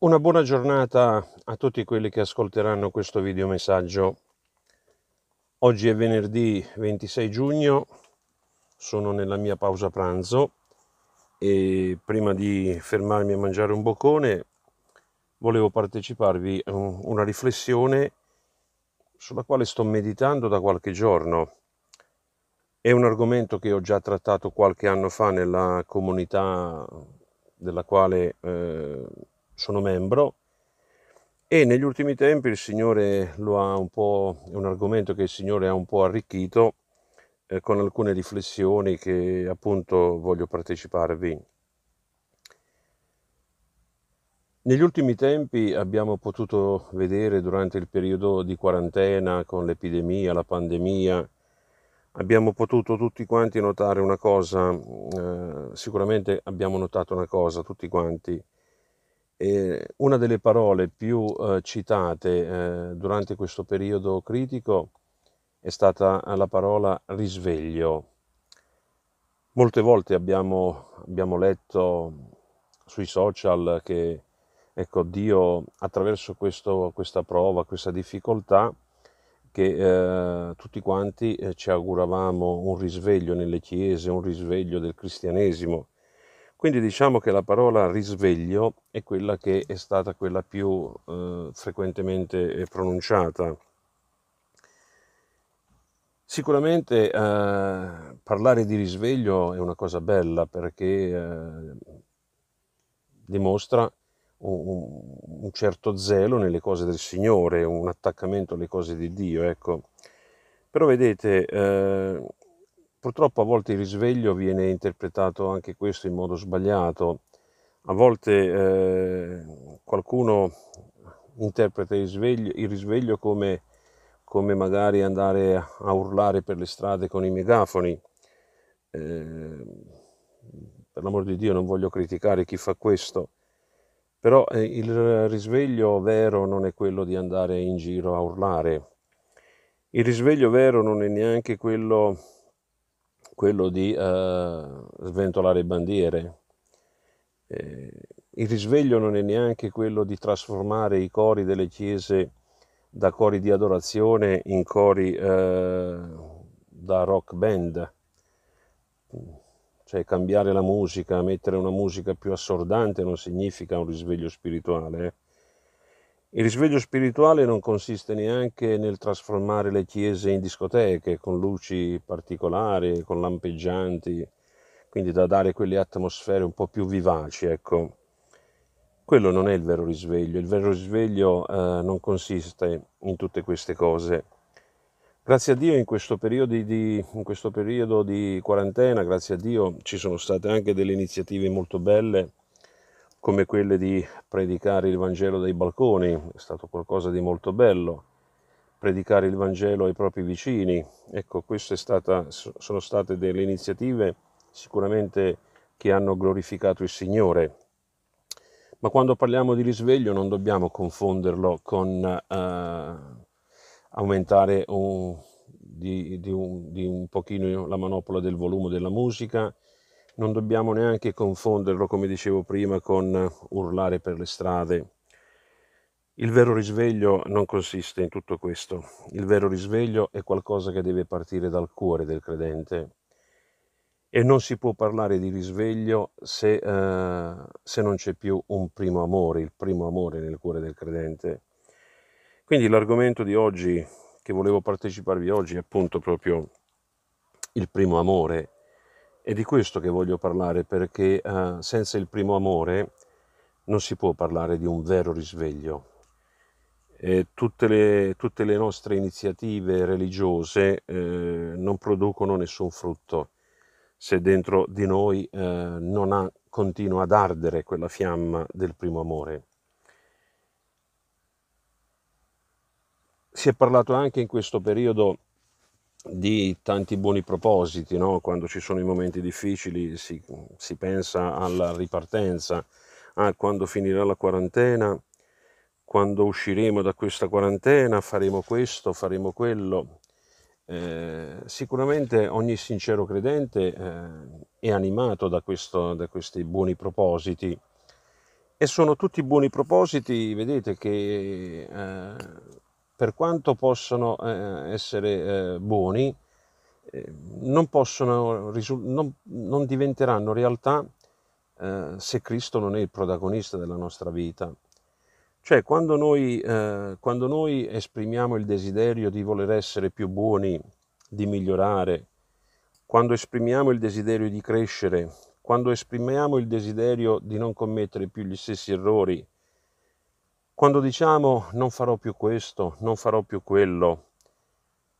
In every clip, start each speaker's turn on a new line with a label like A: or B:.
A: Una buona giornata a tutti quelli che ascolteranno questo video messaggio. Oggi è venerdì 26 giugno, sono nella mia pausa pranzo e prima di fermarmi a mangiare un boccone volevo parteciparvi a una riflessione sulla quale sto meditando da qualche giorno. È un argomento che ho già trattato qualche anno fa nella comunità della quale eh, sono membro e negli ultimi tempi il Signore lo ha un po', è un argomento che il Signore ha un po' arricchito eh, con alcune riflessioni che appunto voglio parteciparvi. Negli ultimi tempi abbiamo potuto vedere durante il periodo di quarantena con l'epidemia, la pandemia, abbiamo potuto tutti quanti notare una cosa, eh, sicuramente abbiamo notato una cosa tutti quanti, una delle parole più eh, citate eh, durante questo periodo critico è stata la parola risveglio. Molte volte abbiamo, abbiamo letto sui social che ecco, Dio attraverso questo, questa prova, questa difficoltà, che eh, tutti quanti eh, ci auguravamo un risveglio nelle chiese, un risveglio del cristianesimo, quindi diciamo che la parola risveglio è quella che è stata quella più eh, frequentemente eh, pronunciata. Sicuramente eh, parlare di risveglio è una cosa bella perché eh, dimostra un, un, certo zelo nelle cose del Signore, un attaccamento alle cose di Dio. Ecco. Però vedete, eh, Purtroppo a volte il risveglio viene interpretato anche questo in modo sbagliato, a volte eh, qualcuno interpreta il risveglio, il risveglio come, come, magari andare a urlare per le strade con i megafoni. Eh, per l'amor di Dio non voglio criticare chi fa questo, però eh, il risveglio vero non è quello di andare in giro a urlare. Il risveglio vero non è neanche quello quello di uh, sventolare bandiere. Eh, il risveglio non è neanche quello di trasformare i cori delle chiese da cori di adorazione in cori eh, da rock band, cioè cambiare la musica, mettere una musica più assordante non significa un risveglio spirituale. Eh. Il risveglio spirituale non consiste neanche nel trasformare le chiese in discoteche con luci particolari, con lampeggianti, quindi da dare quelle atmosfere un po' più vivaci, ecco. Quello non è il vero risveglio, il vero risveglio eh, non consiste in tutte queste cose. Grazie a Dio in questo, di, in questo periodo di quarantena, grazie a Dio ci sono state anche delle iniziative molto belle come quelle di predicare il Vangelo dai balconi, è stato qualcosa di molto bello, predicare il Vangelo ai propri vicini, ecco queste stata, sono state delle iniziative sicuramente che hanno glorificato il Signore. Ma quando parliamo di risveglio non dobbiamo confonderlo con eh, aumentare un, di, di, un, di un pochino la manopola del volume della musica, non dobbiamo neanche confonderlo, come dicevo prima, con eh, urlare per le strade. Il vero risveglio non consiste in tutto questo. Il vero risveglio è qualcosa che deve partire dal cuore del credente. E non si può parlare di risveglio se, eh, se non c'è più un primo amore, il primo amore nel cuore del credente. Quindi l'argomento di oggi, che volevo parteciparvi oggi, è appunto proprio il primo amore, è di questo che voglio parlare perché uh, senza il primo amore non si può parlare di un vero risveglio. Eh, tutte, le, tutte, le, nostre iniziative religiose eh, non producono nessun frutto se dentro di noi eh, non ha, continua ad ardere quella fiamma del primo amore. Si è parlato anche in questo periodo di tanti buoni propositi, no? quando ci sono i momenti difficili si, si pensa alla ripartenza, ah, quando finirà la quarantena, quando usciremo da questa quarantena faremo questo, faremo quello. Eh, sicuramente ogni sincero credente eh, è animato da, questo, da questi buoni propositi e sono tutti buoni propositi, vedete, che eh, per quanto possano eh, essere eh, buoni, eh, non, possono, non, non, diventeranno realtà eh, se Cristo non è il protagonista della nostra vita. Cioè, quando noi, eh, quando noi esprimiamo il desiderio di voler essere più buoni, di migliorare, quando esprimiamo il desiderio di crescere, quando esprimiamo il desiderio di non commettere più gli stessi errori, quando diciamo non farò più questo, non farò più quello,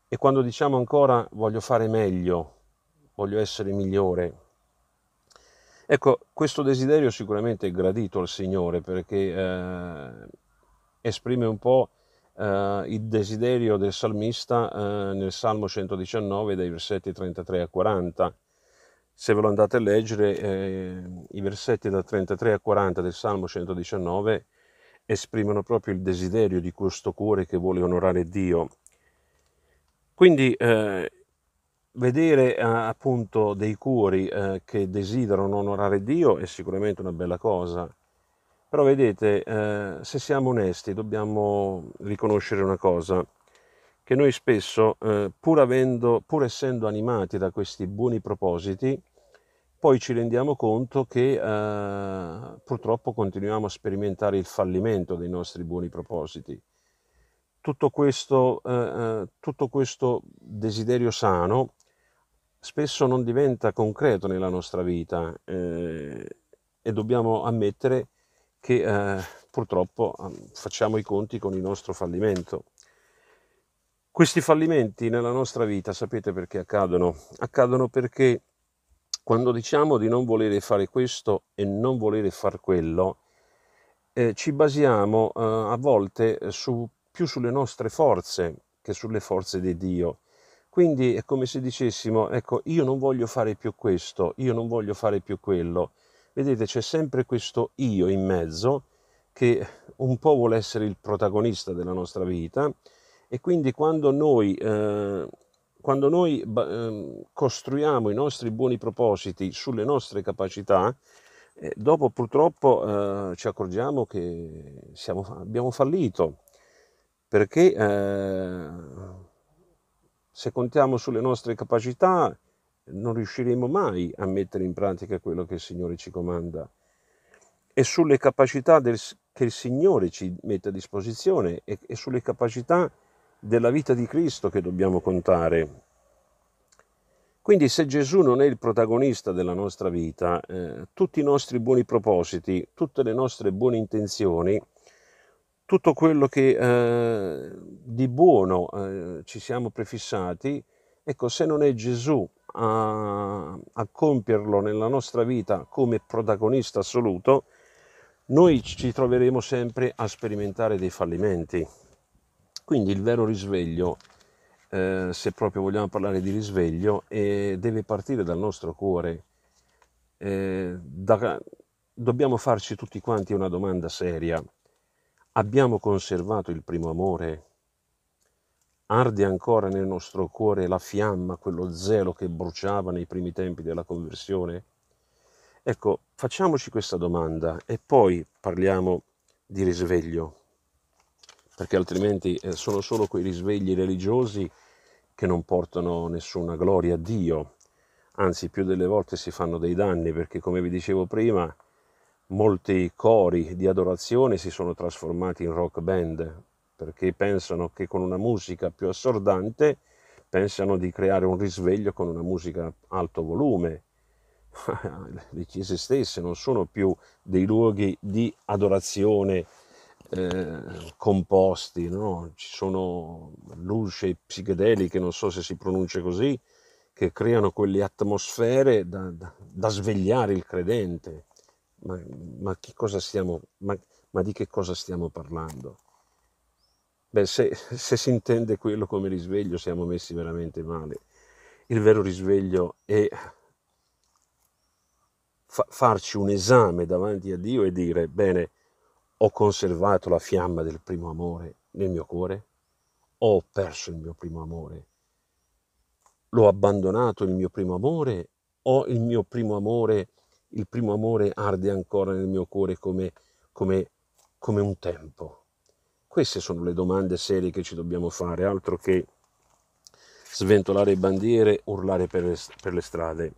A: e quando diciamo ancora voglio fare meglio, voglio essere migliore, Ecco, questo desiderio sicuramente è gradito al Signore perché eh, esprime un po' eh, il desiderio del salmista eh, nel Salmo 119 dai versetti 33 a 40. Se ve lo andate a leggere, eh, i versetti da 33 a 40 del Salmo 119 esprimono proprio il desiderio di questo cuore che vuole onorare Dio. Quindi eh, vedere eh, appunto dei cuori eh, che desiderano onorare Dio è sicuramente una bella cosa, però vedete, eh, se siamo onesti dobbiamo riconoscere una cosa, che noi spesso, eh, pur, avendo, pur essendo animati da questi buoni propositi, poi ci rendiamo conto che eh, purtroppo continuiamo a sperimentare il fallimento dei nostri buoni propositi. Tutto questo, eh, eh tutto questo desiderio sano spesso non diventa concreto nella nostra vita eh, e dobbiamo ammettere che eh, purtroppo ehm, facciamo i conti con il nostro fallimento. Questi fallimenti nella nostra vita sapete perché accadono? Accadono perché quando diciamo di non volere fare questo e non volere far quello, eh, ci basiamo eh, a volte su, più sulle nostre forze che sulle forze di Dio. Quindi è come se dicessimo, ecco, io non voglio fare più questo, io non voglio fare più quello. Vedete, c'è sempre questo io in mezzo che un po' vuole essere il protagonista della nostra vita e quindi quando noi eh, quando noi eh, costruiamo i nostri buoni propositi sulle nostre capacità, eh, dopo purtroppo eh, ci accorgiamo che siamo, abbiamo fallito, perché eh, se contiamo sulle nostre capacità non riusciremo mai a mettere in pratica quello che il Signore ci comanda. E sulle capacità del, che il Signore ci mette a disposizione e, e sulle capacità della vita di Cristo che dobbiamo contare. Quindi se Gesù non è il protagonista della nostra vita, eh, tutti i nostri buoni propositi, tutte le nostre buone intenzioni, tutto quello che eh, di buono eh, ci siamo prefissati, ecco, se non è Gesù a, a, compierlo nella nostra vita come protagonista assoluto, noi ci troveremo sempre a sperimentare dei fallimenti. Quindi il vero risveglio, eh, se proprio vogliamo parlare di risveglio, eh, deve partire dal nostro cuore. Eh, da, dobbiamo farci tutti quanti una domanda seria. Abbiamo conservato il primo amore? Arde ancora nel nostro cuore la fiamma, quello zelo che bruciava nei primi tempi della conversione? Ecco, facciamoci questa domanda e poi parliamo di risveglio perché altrimenti eh, sono solo quei risvegli religiosi che non portano nessuna gloria a Dio, anzi più delle volte si fanno dei danni perché come vi dicevo prima molti cori di adorazione si sono trasformati in rock band perché pensano che con una musica più assordante pensano di creare un risveglio con una musica a alto volume. Le chiese stesse non sono più dei luoghi di adorazione eh, composti, no? ci sono luci psichedeliche, non so se si pronuncia così, che creano quelle atmosfere da, da, da svegliare il credente. Ma, ma, stiamo, ma, ma, di che cosa stiamo parlando? Beh, se, se si intende quello come risveglio siamo messi veramente male. Il vero risveglio è farci un esame davanti a Dio e dire, bene, ho conservato la fiamma del primo amore nel mio cuore? O ho perso il mio primo amore? L'ho abbandonato il mio primo amore? O il mio primo amore, il primo amore arde ancora nel mio cuore come, come, come un tempo? Queste sono le domande serie che ci dobbiamo fare, altro che sventolare bandiere, urlare per le, per le strade.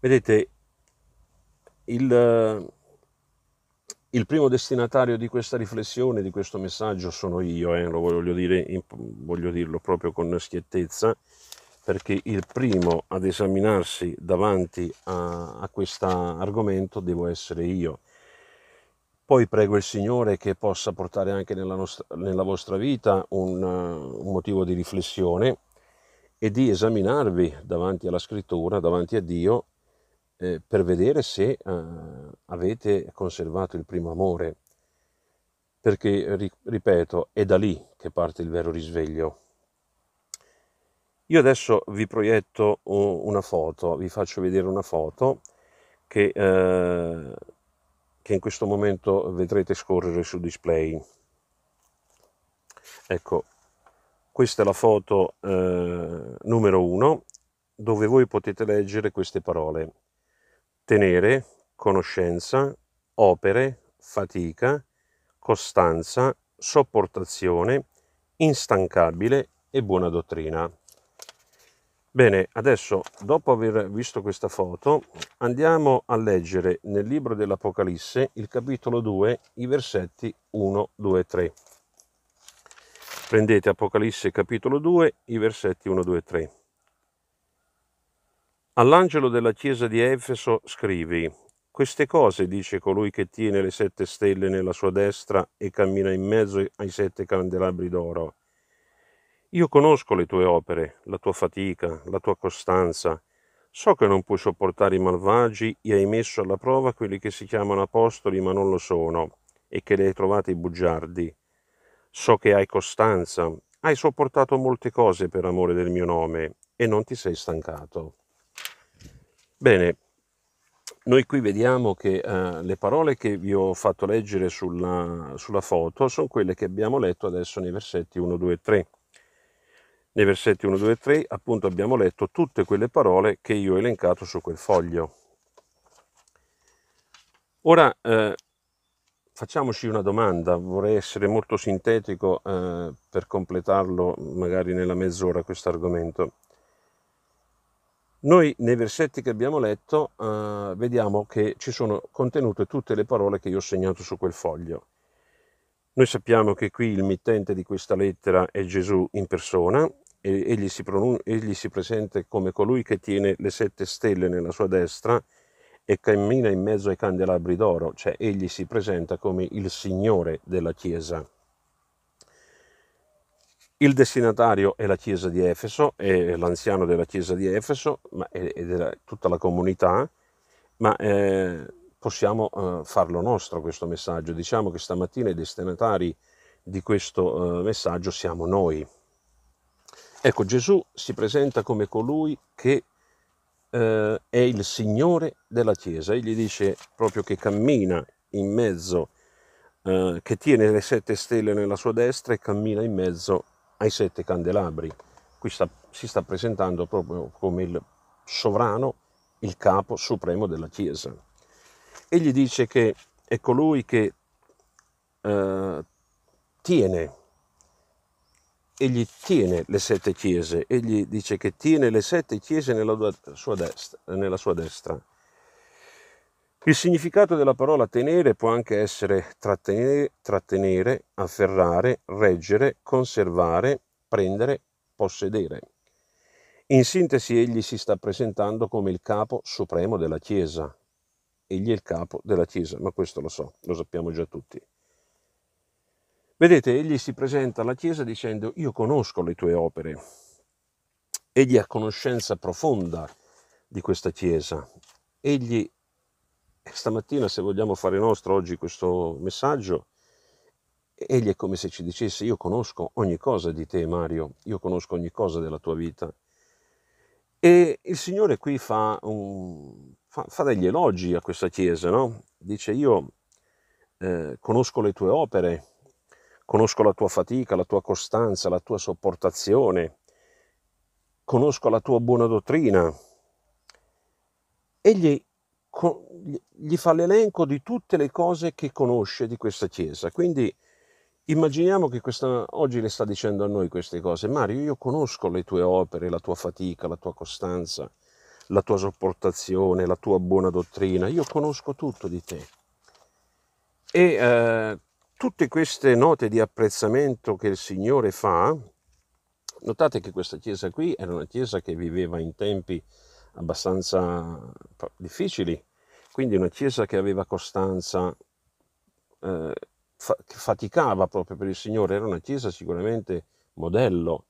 A: Vedete, il, il primo destinatario di questa riflessione, di questo messaggio sono io, eh, lo voglio, dire, voglio dirlo proprio con schiettezza, perché il primo ad esaminarsi davanti a, a questo argomento devo essere io. Poi prego il Signore che possa portare anche nella, nostra, nella vostra vita un, un motivo di riflessione e di esaminarvi davanti alla scrittura, davanti a Dio, eh, per vedere se eh, avete conservato il primo amore, perché, ripeto, è da lì che parte il vero risveglio. Io adesso vi proietto una foto, vi faccio vedere una foto che, eh, che in questo momento vedrete scorrere sul display. Ecco, questa è la foto eh, numero 1 dove voi potete leggere queste parole ottenere conoscenza, opere, fatica, costanza, sopportazione, instancabile e buona dottrina. Bene, adesso dopo aver visto questa foto andiamo a leggere nel libro dell'Apocalisse il capitolo 2, i versetti 1, 2, 3. Prendete Apocalisse capitolo 2, i versetti 1, 2, 3. All'angelo della chiesa di Efeso scrivi, queste cose dice colui che tiene le sette stelle nella sua destra e cammina in mezzo ai sette candelabri d'oro. Io conosco le tue opere, la tua fatica, la tua costanza. So che non puoi sopportare i malvagi e hai messo alla prova quelli che si chiamano apostoli ma non lo sono, e che li hai trovati bugiardi. So che hai costanza, hai sopportato molte cose per amore del mio nome e non ti sei stancato. Bene, noi qui vediamo che eh, le parole che vi ho fatto leggere sulla, sulla, foto sono quelle che abbiamo letto adesso nei versetti 1, 2 e 3. Nei versetti 1, 2 e 3 appunto abbiamo letto tutte quelle parole che io ho elencato su quel foglio. Ora eh, facciamoci una domanda, vorrei essere molto sintetico eh, per completarlo magari nella mezz'ora questo argomento. Noi nei versetti che abbiamo letto eh, vediamo che ci sono contenute tutte le parole che io ho segnato su quel foglio. Noi sappiamo che qui il mittente di questa lettera è Gesù in persona, e egli si, pronun- egli si presenta come colui che tiene le sette stelle nella sua destra e cammina in mezzo ai candelabri d'oro, cioè egli si presenta come il Signore della Chiesa. Il destinatario è la Chiesa di Efeso, è l'anziano della Chiesa di Efeso ed è tutta la comunità, ma eh, possiamo eh, farlo nostro questo messaggio. Diciamo che stamattina i destinatari di questo eh, messaggio siamo noi. Ecco, Gesù si presenta come colui che è il Signore della Chiesa. Egli dice proprio che cammina in mezzo, che tiene le sette stelle nella sua destra e cammina in mezzo ai sette candelabri. Qui sta, si sta presentando proprio come il sovrano, il capo supremo della Chiesa. Egli dice che è colui che eh, tiene, egli tiene le sette chiese, egli dice che tiene le sette chiese nella sua destra. Nella sua destra. Il significato della parola tenere può anche essere trattenere, trattenere, afferrare, reggere, conservare, prendere, possedere. In sintesi egli si sta presentando come il capo supremo della Chiesa. Egli è il capo della Chiesa, ma questo lo so, lo sappiamo già tutti. Vedete, egli si presenta alla Chiesa dicendo io conosco le tue opere. Egli ha conoscenza profonda di questa Chiesa. Egli stamattina, se vogliamo fare nostro oggi questo messaggio, egli è come se ci dicesse io conosco ogni cosa di te Mario, io conosco ogni cosa della tua vita. E il Signore qui fa, un, fa, fa degli elogi a questa Chiesa, no? dice io eh, conosco le tue opere, conosco la tua fatica, la tua costanza, la tua sopportazione, conosco la tua buona dottrina. Egli gli fa l'elenco di tutte le cose che conosce di questa Chiesa. Quindi immaginiamo che questa, oggi le sta dicendo a noi queste cose. Mario, io conosco le tue opere, la tua fatica, la tua costanza, la tua sopportazione, la tua buona dottrina, io conosco tutto di te. E eh, tutte queste note di apprezzamento che il Signore fa, notate che questa chiesa qui era una chiesa che viveva in tempi abbastanza difficili. Quindi una chiesa che aveva costanza, eh, fa- che faticava proprio per il Signore, era una chiesa sicuramente modello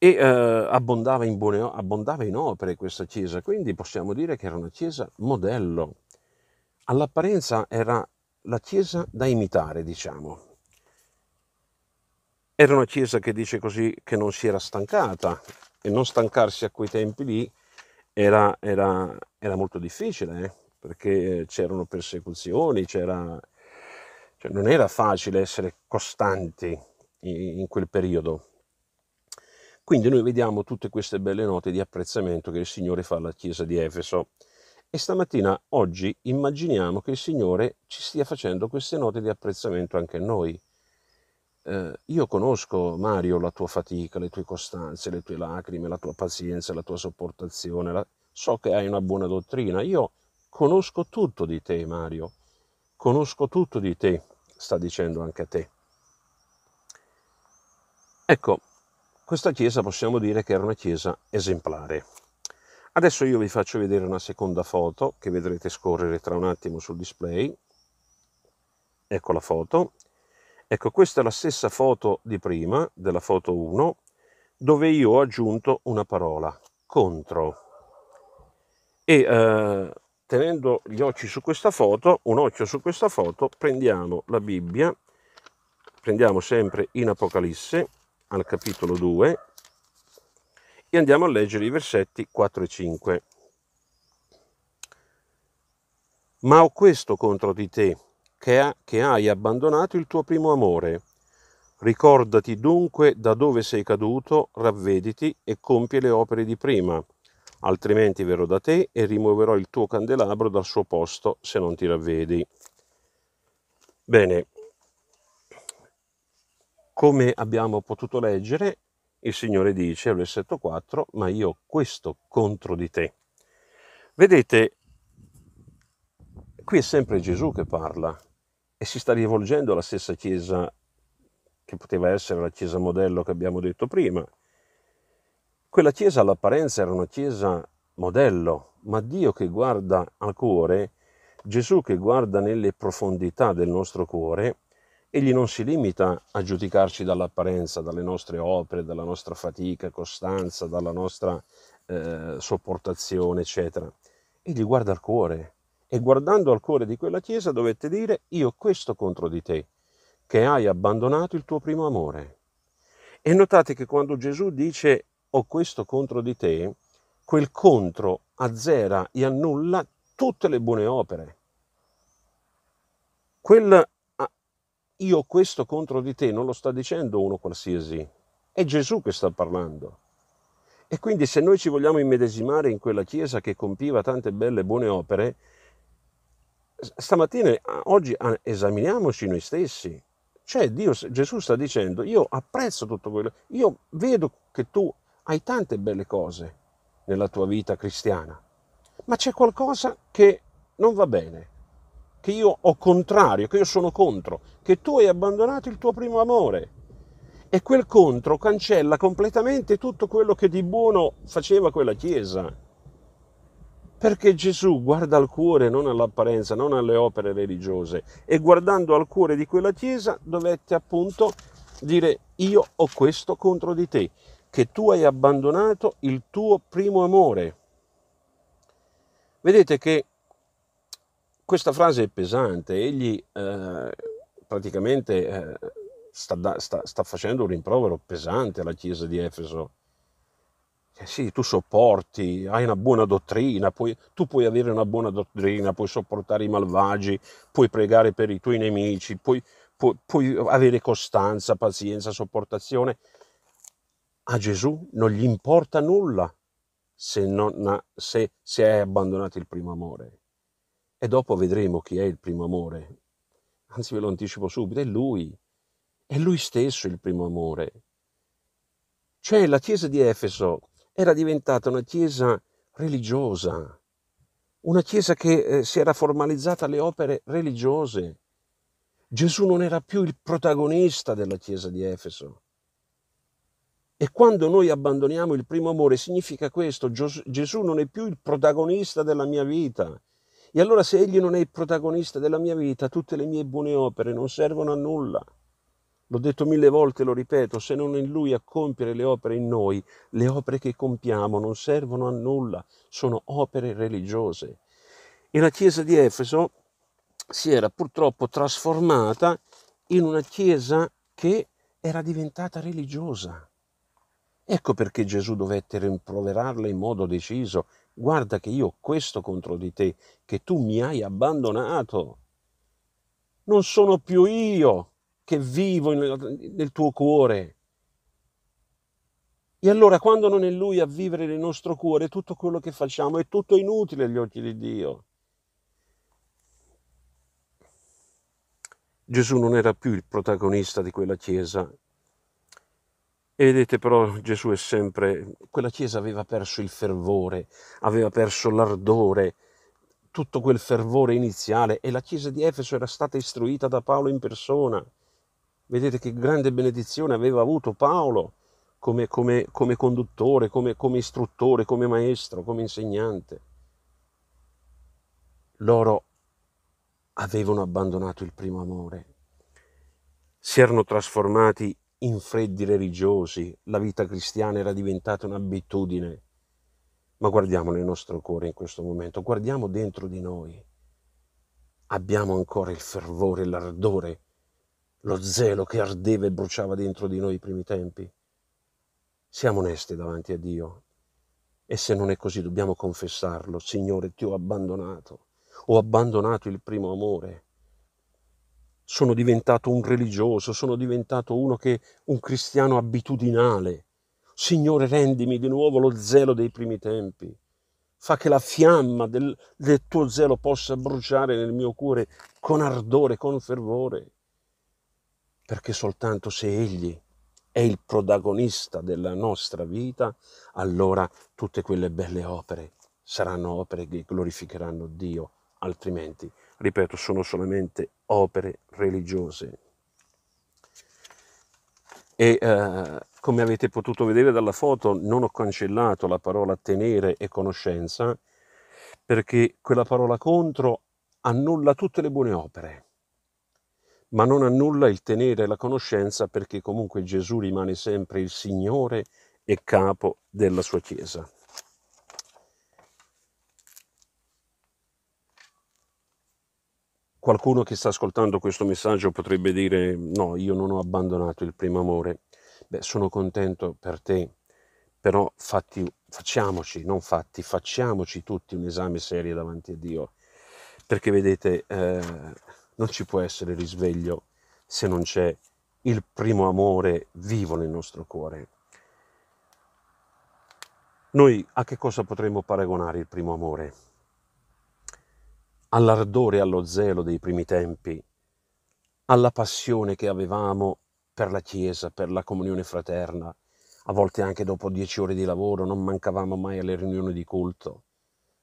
A: e eh, abbondava, in buone, abbondava in opere questa chiesa, quindi possiamo dire che era una chiesa modello. All'apparenza era la chiesa da imitare, diciamo. Era una chiesa che dice così che non si era stancata, e non stancarsi a quei tempi lì era, era, era molto difficile, eh? perché c'erano persecuzioni, c'era, cioè non era facile essere costanti in, in quel periodo. Quindi noi vediamo tutte queste belle note di apprezzamento che il Signore fa alla Chiesa di Efeso. E stamattina, oggi, immaginiamo che il Signore ci stia facendo queste note di apprezzamento anche a noi. Eh, io conosco, Mario, la tua fatica, le tue costanze, le tue lacrime, la tua pazienza, la tua sopportazione. La... So che hai una buona dottrina. Io conosco tutto di te, Mario. Conosco tutto di te, sta dicendo anche a te. Ecco, questa chiesa possiamo dire che era una chiesa esemplare. Adesso io vi faccio vedere una seconda foto che vedrete scorrere tra un attimo sul display. Ecco la foto. Ecco, questa è la stessa foto di prima, della foto 1, dove io ho aggiunto una parola, contro. E eh, tenendo gli occhi su questa foto, un occhio su questa foto, prendiamo la Bibbia, prendiamo sempre in Apocalisse, al capitolo 2, e andiamo a leggere i versetti 4 e 5. Ma ho questo contro di te, che, ha, che hai abbandonato il tuo primo amore. Ricordati dunque da dove sei caduto, ravvediti e compie le opere di prima, altrimenti verrò da te e rimuoverò il tuo candelabro dal suo posto se non ti ravvedi. Bene, come abbiamo potuto leggere, il Signore dice al versetto 4, ma io ho questo contro di te. Vedete, qui è sempre Gesù che parla, e si sta rivolgendo alla stessa Chiesa che poteva essere la Chiesa modello che abbiamo detto prima. Quella Chiesa all'apparenza era una Chiesa modello, ma Dio che guarda al cuore, Gesù che guarda nelle profondità del nostro cuore, egli non si limita a giudicarci dall'apparenza, dalle nostre opere, dalla nostra fatica, costanza, dalla nostra eh, sopportazione, eccetera. Egli guarda al cuore, e guardando al cuore di quella chiesa dovette dire io questo contro di te, che hai abbandonato il tuo primo amore. E notate che quando Gesù dice ho questo contro di te, quel contro azzera e annulla tutte le buone opere. Quel ah, io questo contro di te non lo sta dicendo uno qualsiasi, è Gesù che sta parlando. E quindi se noi ci vogliamo immedesimare in quella Chiesa che compiva tante belle buone opere, stamattina, oggi esaminiamoci noi stessi. Cioè Dio, Gesù sta dicendo, io apprezzo tutto quello, io vedo che tu hai tante belle cose nella tua vita cristiana, ma c'è qualcosa che non va bene, che io ho contrario, che io sono contro, che tu hai abbandonato il tuo primo amore. E quel contro cancella completamente tutto quello che di buono faceva quella Chiesa perché Gesù guarda al cuore, non all'apparenza, non alle opere religiose. E guardando al cuore di quella chiesa dovette appunto dire io ho questo contro di te, che tu hai abbandonato il tuo primo amore. Vedete che questa frase è pesante, egli eh, praticamente eh, sta, sta, sta facendo un rimprovero pesante alla chiesa di Efeso che eh sì, tu sopporti, hai una buona dottrina, puoi, tu puoi avere una buona dottrina, puoi sopportare i malvagi, puoi pregare per i tuoi nemici, puoi, pu, puoi avere costanza, pazienza, sopportazione. A Gesù non gli importa nulla se, non, se, se hai abbandonato il primo amore. E dopo vedremo chi è il primo amore. Anzi, ve lo anticipo subito, è lui. È lui stesso il primo amore. Cioè la chiesa di Efeso era diventata una chiesa religiosa, una chiesa che eh, si era formalizzata alle opere religiose. Gesù non era più il protagonista della chiesa di Efeso. E quando noi abbandoniamo il primo amore significa questo, Gesù non è più il protagonista della mia vita. E allora se egli non è il protagonista della mia vita, tutte le mie buone opere non servono a nulla. L'ho detto mille volte, lo ripeto, se non è in Lui a compiere le opere in noi, le opere che compiamo non servono a nulla, sono opere religiose. E la Chiesa di Efeso si era purtroppo trasformata in una Chiesa che era diventata religiosa. Ecco perché Gesù dovette rimproverarla in modo deciso. Guarda che io ho questo contro di te, che tu mi hai abbandonato. Non sono più io che vivo in, nel tuo cuore. E allora quando non è Lui a vivere nel nostro cuore, tutto quello che facciamo è tutto inutile agli occhi di Dio. Gesù non era più il protagonista di quella chiesa. E vedete però Gesù è sempre, quella chiesa aveva perso il fervore, aveva perso l'ardore, tutto quel fervore iniziale e la chiesa di Efeso era stata istruita da Paolo in persona. Vedete che grande benedizione aveva avuto Paolo come, come, come conduttore, come, come istruttore, come maestro, come insegnante. Loro avevano abbandonato il primo amore, si erano trasformati in freddi religiosi, la vita cristiana era diventata un'abitudine. Ma guardiamo nel nostro cuore in questo momento, guardiamo dentro di noi. Abbiamo ancora il fervore, l'ardore lo zelo che ardeva e bruciava dentro di noi i primi tempi. Siamo onesti davanti a Dio e se non è così dobbiamo confessarlo. Signore, ti ho abbandonato, ho abbandonato il primo amore. Sono diventato un religioso, sono diventato uno che, un cristiano abitudinale. Signore, rendimi di nuovo lo zelo dei primi tempi. Fa che la fiamma del, del tuo zelo possa bruciare nel mio cuore con ardore, con fervore perché soltanto se Egli è il protagonista della nostra vita, allora tutte quelle belle opere saranno opere che glorificheranno Dio, altrimenti, ripeto, sono solamente opere religiose. E eh, come avete potuto vedere dalla foto, non ho cancellato la parola tenere e conoscenza, perché quella parola contro annulla tutte le buone opere ma non annulla il tenere la conoscenza perché comunque Gesù rimane sempre il Signore e capo della sua Chiesa. Qualcuno che sta ascoltando questo messaggio potrebbe dire no, io non ho abbandonato il primo amore. Beh, sono contento per te, però fatti, facciamoci, non fatti, facciamoci tutti un esame serio davanti a Dio. Perché vedete, eh, non ci può essere risveglio se non c'è il primo amore vivo nel nostro cuore. Noi a che cosa potremmo paragonare il primo amore? All'ardore e allo zelo dei primi tempi, alla passione che avevamo per la Chiesa, per la comunione fraterna, a volte anche dopo dieci ore di lavoro non mancavamo mai alle riunioni di culto.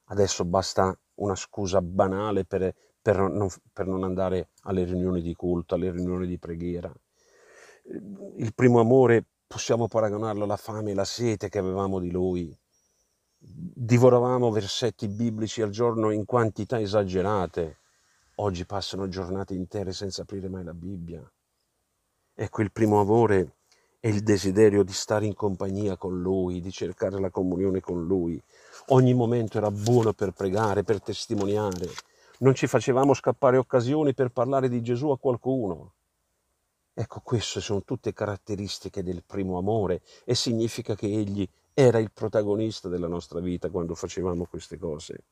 A: Adesso basta una scusa banale per per non, per non andare alle riunioni di culto, alle riunioni di preghiera. Ehm, il primo amore possiamo paragonarlo alla fame e alla sete che avevamo di lui. Divoravamo versetti biblici al giorno in quantità esagerate. Oggi passano giornate intere senza aprire mai la Bibbia. Ecco il primo amore è il desiderio di stare in compagnia con Lui, di cercare la comunione con Lui. Ogni momento era buono per pregare, per testimoniare non ci facevamo scappare occasioni per parlare di Gesù a qualcuno. Ecco, queste sono tutte caratteristiche del primo amore e significa che egli era il protagonista della nostra vita quando facevamo queste cose.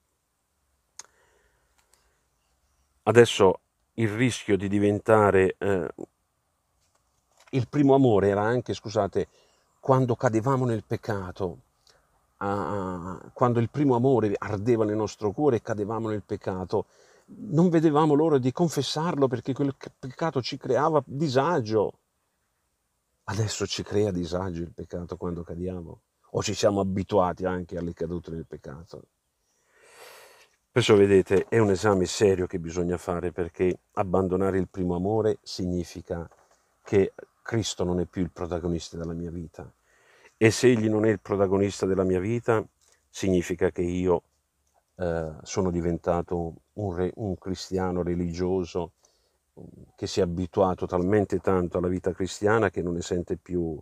A: Adesso il rischio di diventare... Eh, il primo amore era anche, scusate, quando cadevamo nel peccato, a, quando il primo amore ardeva nel nostro cuore e cadevamo nel peccato, non vedevamo l'ora di confessarlo perché quel peccato ci creava disagio. Adesso ci crea disagio il peccato quando cadiamo o ci siamo abituati anche alle cadute del peccato. Perciò vedete, è un esame serio che bisogna fare perché abbandonare il primo amore significa che Cristo non è più il protagonista della mia vita, e se egli non è il protagonista della mia vita, significa che io eh, sono diventato un, re, un cristiano religioso mm, che si è abituato talmente tanto alla vita cristiana che non ne sente più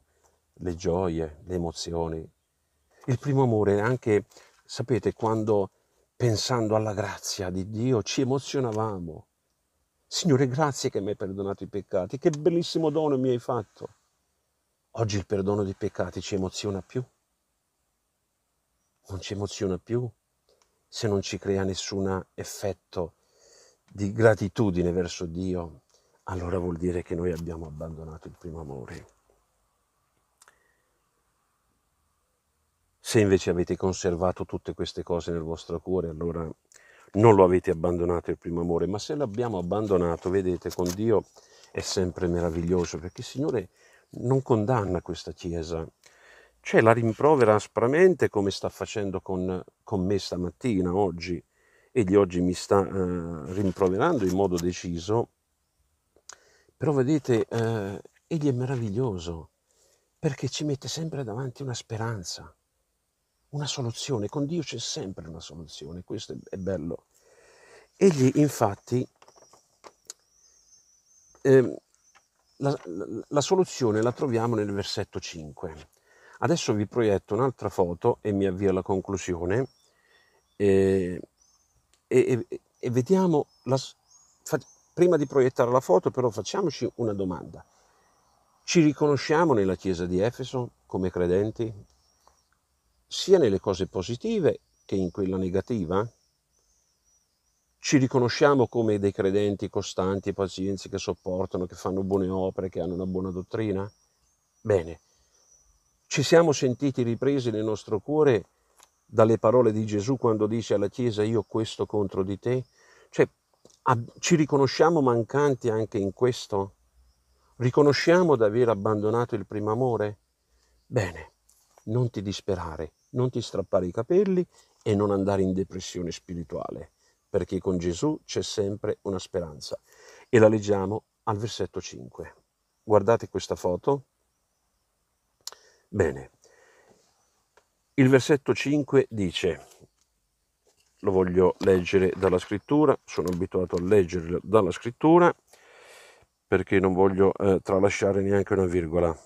A: le gioie, le emozioni. Il primo amore è anche, sapete, quando pensando alla grazia di Dio ci emozionavamo. Signore, grazie che mi hai perdonato i peccati, che bellissimo dono mi hai fatto. Oggi il perdono dei peccati ci emoziona più? Non ci emoziona più se non ci crea nessun effetto di gratitudine verso Dio, allora vuol dire che noi abbiamo abbandonato il primo amore. Se invece avete conservato tutte queste cose nel vostro cuore, allora non lo avete abbandonato il primo amore, ma se l'abbiamo abbandonato, vedete, con Dio è sempre meraviglioso, perché il Signore non condanna questa Chiesa, cioè la rimprovera aspramente come sta facendo con, con me stamattina, oggi. Egli oggi mi sta eh, rimproverando in modo deciso, però vedete, eh, egli è meraviglioso perché ci mette sempre davanti una speranza, una soluzione. Con Dio c'è sempre una soluzione, questo è bello. Egli infatti eh, la, la, soluzione la troviamo nel versetto 5. Adesso vi proietto un'altra foto e mi avvio alla conclusione e, e, e vediamo, la, fa, prima di proiettare la foto però facciamoci una domanda. Ci riconosciamo nella Chiesa di Efeso come credenti? Sia nelle cose positive che in quella negativa? ci riconosciamo come dei credenti costanti, e pazienti, che sopportano, che fanno buone opere, che hanno una buona dottrina? Bene, ci siamo sentiti ripresi nel nostro cuore dalle parole di Gesù quando dice alla Chiesa io questo contro di te? Cioè, ci riconosciamo mancanti anche in questo? Riconosciamo di aver abbandonato il primo amore? Bene, non ti disperare, non ti strappare i capelli e non andare in depressione spirituale perché con Gesù c'è sempre una speranza. E la leggiamo al versetto 5. Guardate questa foto. Bene, il versetto 5 dice, lo voglio leggere dalla scrittura, sono abituato a leggere dalla scrittura perché non voglio eh, tralasciare neanche una virgola.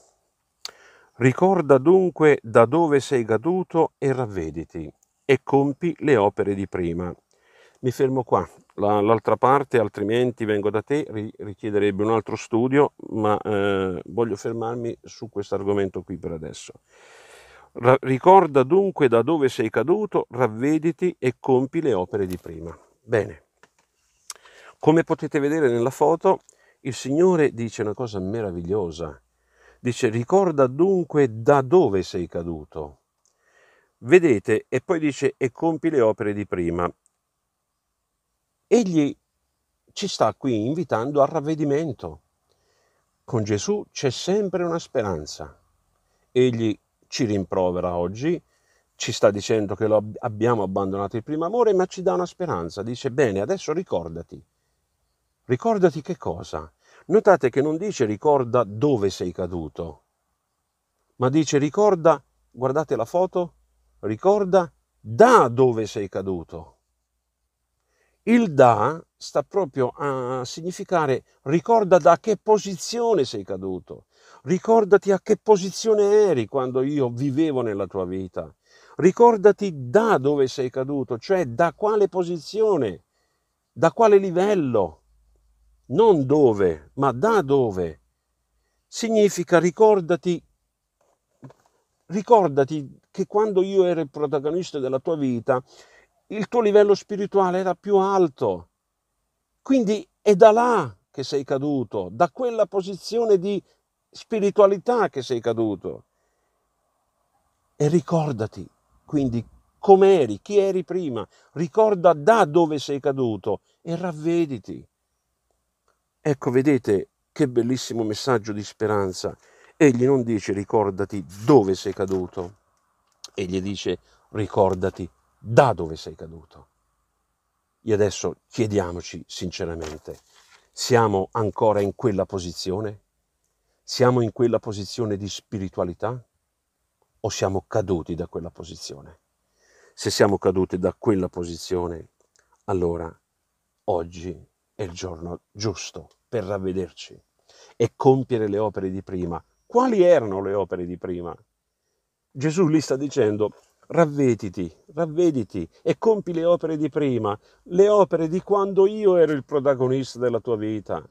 A: Ricorda dunque da dove sei caduto e ravvediti e compi le opere di prima mi fermo qua. l'altra parte, altrimenti vengo da te, richiederebbe un altro studio, ma eh, voglio fermarmi su questo argomento qui per adesso. Ra- ricorda dunque da dove sei caduto, ravvediti e compi le opere di prima. Bene. Come potete vedere nella foto, il Signore dice una cosa meravigliosa. Dice, ricorda dunque da dove sei caduto. Vedete, e poi dice, e compi le opere di prima. Egli ci sta qui invitando al ravvedimento. Con Gesù c'è sempre una speranza. Egli ci rimprovera oggi, ci sta dicendo che abbiamo abbandonato il primo amore, ma ci dà una speranza. Dice, bene, adesso ricordati. Ricordati che cosa? Notate che non dice ricorda dove sei caduto, ma dice ricorda, guardate la foto, ricorda da dove sei caduto. Il da sta proprio a significare ricorda da che posizione sei caduto, ricordati a che posizione eri quando io vivevo nella tua vita, ricordati da dove sei caduto, cioè da quale posizione, da quale livello, non dove, ma da dove. Significa ricordati, ricordati che quando io ero il protagonista della tua vita, il tuo livello spirituale era più alto. Quindi è da là che sei caduto, da quella posizione di spiritualità che sei caduto. E ricordati quindi come eri, chi eri prima, ricorda da dove sei caduto e ravvediti. Ecco, vedete che bellissimo messaggio di speranza. Egli non dice ricordati dove sei caduto, egli dice ricordati da dove sei caduto. E adesso chiediamoci sinceramente, siamo ancora in quella posizione? Siamo in quella posizione di spiritualità? O siamo caduti da quella posizione? Se siamo caduti da quella posizione, allora oggi è il giorno giusto per ravvederci e compiere le opere di prima. Quali erano le opere di prima? Gesù lì sta dicendo ravvediti, ravvediti e compi le opere di prima, le opere di quando io ero il protagonista della tua vita.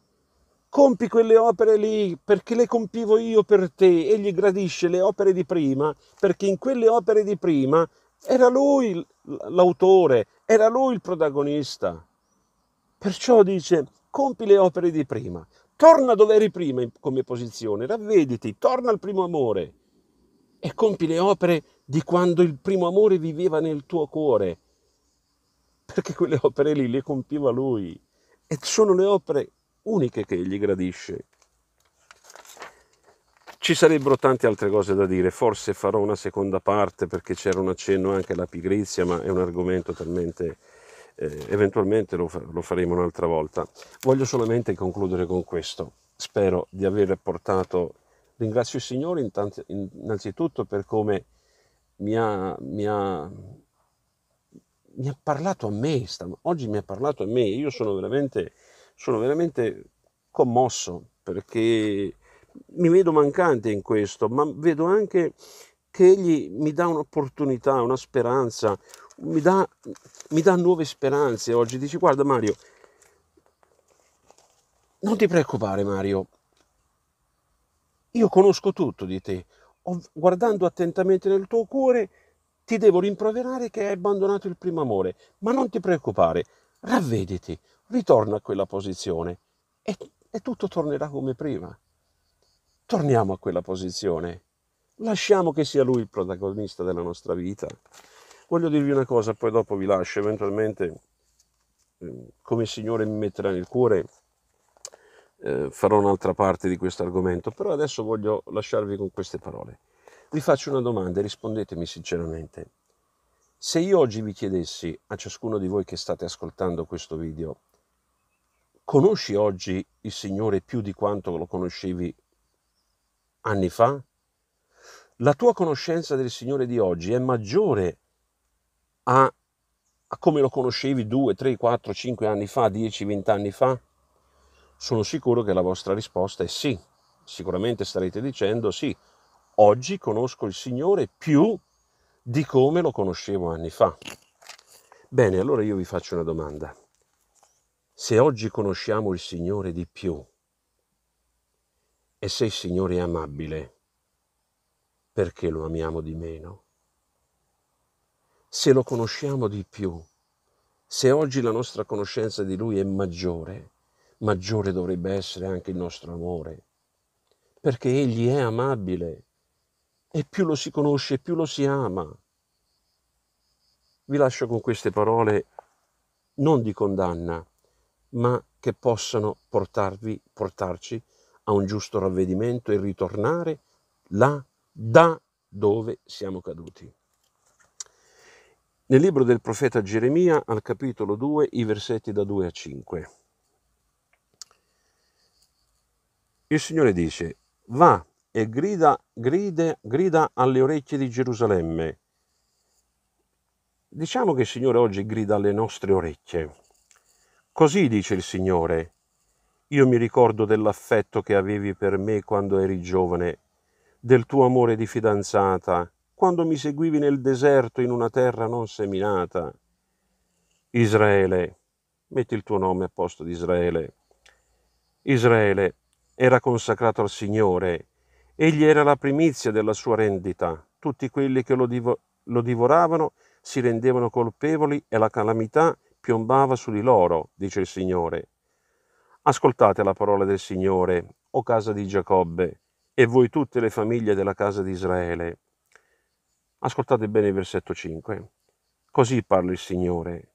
A: Compi quelle opere lì perché le compivo io per te, egli gradisce le opere di prima perché in quelle opere di prima era lui l'autore, era lui il protagonista. Perciò dice, compi le opere di prima, torna dove eri prima come posizione, ravvediti, torna al primo amore e compi le opere di prima di quando il primo amore viveva nel tuo cuore, perché quelle opere lì le compiva lui e sono le opere uniche che egli gradisce. Ci sarebbero tante altre cose da dire, forse farò una seconda parte perché c'era un accenno anche alla pigrizia, ma è un argomento talmente... Eh, eventualmente lo, lo faremo un'altra volta. Voglio solamente concludere con questo. Spero di aver portato... Ringrazio il Signore innanzitutto per come mi ha, mi ha, mi ha parlato a me, stam- oggi mi ha parlato a me, io sono veramente, sono veramente commosso perché mi vedo mancante in questo, ma vedo anche che egli mi dà un'opportunità, una speranza, mi dà, mi dà nuove speranze oggi. Dici guarda Mario, non ti preoccupare Mario, io conosco tutto di te, guardando attentamente nel tuo cuore, ti devo rimproverare che hai abbandonato il primo amore, ma non ti preoccupare, ravvediti, ritorna a quella posizione e, e tutto tornerà come prima. Torniamo a quella posizione. Lasciamo che sia lui il protagonista della nostra vita. Voglio dirvi una cosa, poi dopo vi lascio, eventualmente ehm, come il Signore mi metterà nel cuore, eh, farò un'altra parte di questo argomento, però adesso voglio lasciarvi con queste parole. Vi faccio una domanda e rispondetemi sinceramente. Se io oggi vi chiedessi a ciascuno di voi che state ascoltando questo video, conosci oggi il Signore più di quanto lo conoscevi anni fa? La tua conoscenza del Signore di oggi è maggiore a, a come lo conoscevi 2, 3, 4, 5 anni fa, 10, 20 anni fa? sono sicuro che la vostra risposta è sì. Sicuramente starete dicendo sì, oggi conosco il Signore più di come lo conoscevo anni fa. Bene, allora io vi faccio una domanda. Se oggi conosciamo il Signore di più e se il Signore è amabile, perché lo amiamo di meno? Se lo conosciamo di più, se oggi la nostra conoscenza di Lui è maggiore, maggiore dovrebbe essere anche il nostro amore, perché Egli è amabile e più lo si conosce, più lo si ama. Vi lascio con queste parole non di condanna, ma che possano portarvi, portarci a un giusto ravvedimento e ritornare là da dove siamo caduti. Nel libro del profeta Geremia, al capitolo 2, i versetti da 2 a 5. Il Signore dice, va e grida, grida, grida alle orecchie di Gerusalemme. Diciamo che il Signore oggi grida alle nostre orecchie. Così dice il Signore, io mi ricordo dell'affetto che avevi per me quando eri giovane, del tuo amore di fidanzata, quando mi seguivi nel deserto in una terra non seminata. Israele, metti il tuo nome a posto di Israele. Israele, era consacrato al Signore, egli era la primizia della sua rendita, tutti quelli che lo, divo- lo divoravano si rendevano colpevoli e la calamità piombava su di loro, dice il Signore. Ascoltate la parola del Signore, o casa di Giacobbe, e voi tutte le famiglie della casa di Israele. Ascoltate bene il versetto 5. Così parla il Signore.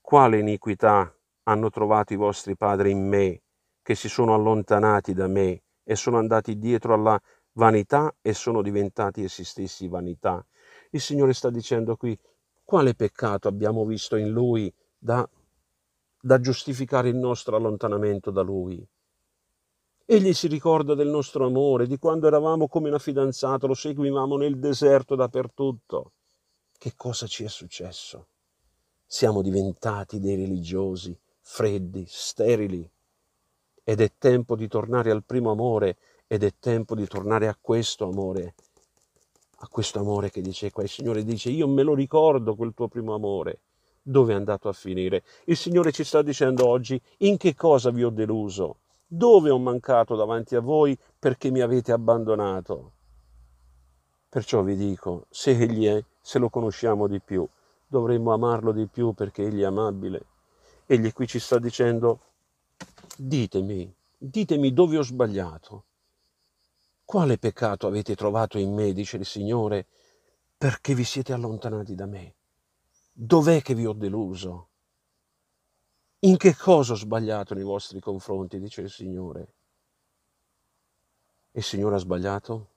A: Quale iniquità hanno trovato i vostri padri in me, che si sono allontanati da me e sono andati dietro alla vanità e sono diventati essi stessi vanità. Il Signore sta dicendo qui quale peccato abbiamo visto in Lui da, da giustificare il nostro allontanamento da Lui. Egli si ricorda del nostro amore, di quando eravamo come una fidanzata, lo seguivamo nel deserto dappertutto. Che cosa ci è successo? Siamo diventati dei religiosi, freddi, sterili, ed è tempo di tornare al primo amore ed è tempo di tornare a questo amore, a questo amore che dice qua. Il Signore dice io me lo ricordo quel tuo primo amore, dove è andato a finire? Il Signore ci sta dicendo oggi in che cosa vi ho deluso, dove ho mancato davanti a voi perché mi avete abbandonato. Perciò vi dico, se Egli è, se lo conosciamo di più, dovremmo amarlo di più perché Egli è amabile. Egli qui ci sta dicendo Ditemi, ditemi dove ho sbagliato. Quale peccato avete trovato in me, dice il Signore, perché vi siete allontanati da me? Dov'è che vi ho deluso? In che cosa ho sbagliato nei vostri confronti, dice il Signore? E Il Signore ha sbagliato?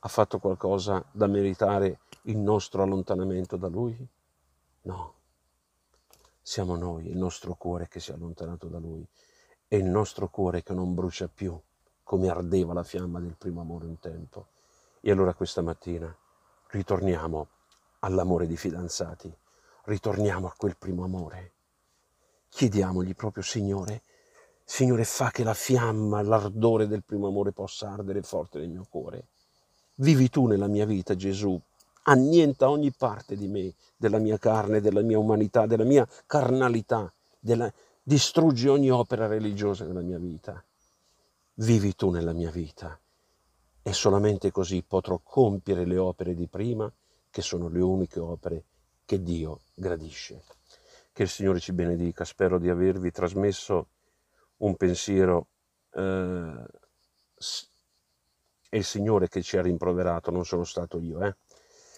A: Ha fatto qualcosa da meritare il nostro allontanamento da Lui? No. Siamo noi, il nostro cuore che si è allontanato da Lui è il nostro cuore che non brucia più come ardeva la fiamma del primo amore un tempo. E allora questa mattina ritorniamo all'amore dei fidanzati, ritorniamo a quel primo amore. Chiediamogli proprio, Signore, Signore fa che la fiamma, l'ardore del primo amore possa ardere forte nel mio cuore. Vivi tu nella mia vita, Gesù, annienta ogni parte di me, della mia carne, della mia umanità, della mia carnalità, della, mia distruggi ogni opera religiosa nella mia vita, vivi tu nella mia vita e solamente così potrò compiere le opere di prima che sono le uniche opere che Dio gradisce. Che il Signore ci benedica, spero di avervi trasmesso un pensiero eh, è il Signore che ci ha rimproverato, non sono stato io. Eh?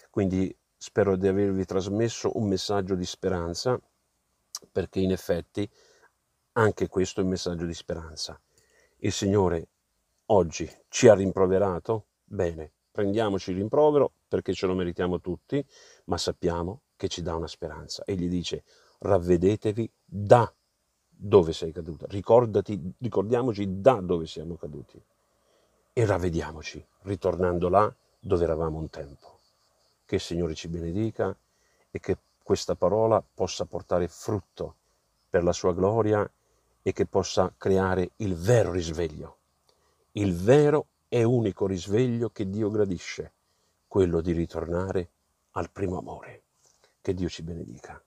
A: Quindi spero di avervi trasmesso un messaggio di speranza, perché in effetti anche questo è un messaggio di speranza. Il Signore oggi ci ha rimproverato? Bene, prendiamoci il rimprovero perché ce lo meritiamo tutti, ma sappiamo che ci dà una speranza. E gli dice, ravvedetevi da dove sei caduto, Ricordati, ricordiamoci da dove siamo caduti e ravvediamoci, ritornando là dove eravamo un tempo. Che il Signore ci benedica e che questa parola possa portare frutto per la sua gloria e che possa creare il vero risveglio, il vero e unico risveglio che Dio gradisce, quello di ritornare al primo amore. Che Dio ci benedica.